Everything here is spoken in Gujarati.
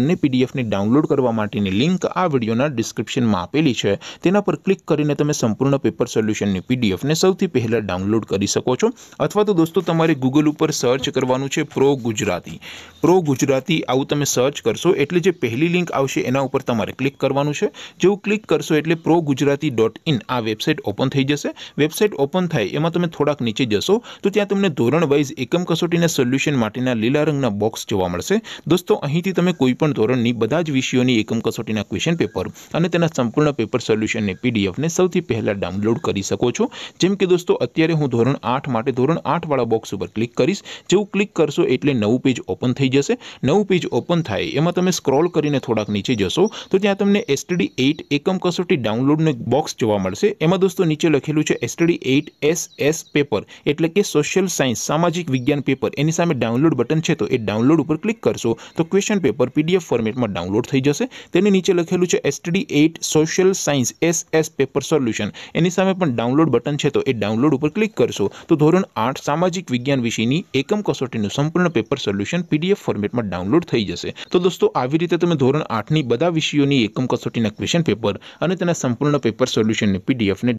બંને પીડીએફને ડાઉનલોડ કરવા માટેની લિંક આ વિડીયોના ડિસ્ક્રિપ્શનમાં આપેલી છે તેના પર ક્લિક કરીને તમે સંપૂર્ણ પેપર સોલ્યુશનની પીડીએફને સૌથી પહેલાં ડાઉનલોડ કરી શકો છો અથવા તો દોસ્તો તમારે ગૂગલ ઉપર સર્ચ કરવાનું છે પ્રો ગુજરાતી પ્રો ગુજરાતી આવું તમે સર્ચ કરશો એટલે જે પહેલી લિંક આવશે એના ઉપર તમારે ક્લિક કરવાનું છે જેવું ક્લિક કરશો એટલે પ્રો ગુજરાતી ડોટ ઇન આ વેબસાઇટ ઓપન થઈ જશે વેબસાઇટ ઓપન થાય એમાં તમે થોડાક નીચે જશો તો ત્યાં તમને ધોરણ વાઇઝ એકમ કસોટીના સોલ્યુશન માટેના લીલા રંગના બોક્સ જોવા મળશે દોસ્તો અહીંથી તમે કોઈ પણ ત્રણ ધોરણની બધા જ વિષયોની એકમ કસોટીના ક્વેશ્ચન પેપર અને તેના સંપૂર્ણ પેપર સોલ્યુશનને પીડીએફને સૌથી પહેલાં ડાઉનલોડ કરી શકો છો જેમ કે દોસ્તો અત્યારે હું ધોરણ આઠ માટે ધોરણ આઠવાળા બોક્સ ઉપર ક્લિક કરીશ જેવું ક્લિક કરશો એટલે નવું પેજ ઓપન થઈ જશે નવું પેજ ઓપન થાય એમાં તમે સ્ક્રોલ કરીને થોડાક નીચે જશો તો ત્યાં તમને એસટીડી એઈટ એકમ કસોટી ડાઉનલોડનું બોક્સ જોવા મળશે એમાં દોસ્તો નીચે લખેલું છે STD eight S S paper એટલે કે સોશિયલ સાયન્સ સામાજિક વિજ્ઞાન પેપર એની સામે ડાઉનલોડ બટન છે તો એ ડાઉનલોડ ઉપર ક્લિક કરશો તો ક્વેશ્ચન પેપર પીડીએફ પીડીએફ ફોર્મેટમાં ડાઉનલોડ થઈ જશે તેની નીચે લખેલું છે STD eight social science S S paper solution એની સામે પણ ડાઉનલોડ બટન છે તો એ ડાઉનલોડ ઉપર ક્લિક કરશો તો ધોરણ આઠ સામાજિક વિજ્ઞાન વિષયની એકમ કસોટીનું સંપૂર્ણ પેપર સોલ્યુશન પીડીએફ ફોર્મેટમાં ડાઉનલોડ થઈ જશે તો દોસ્તો આવી રીતે તમે ધોરણ આઠની બધા વિષયોની એકમ કસોટીના ક્વેશ્ચન પેપર અને તેના સંપૂર્ણ પેપર સોલ્યુશનની પીડીએફને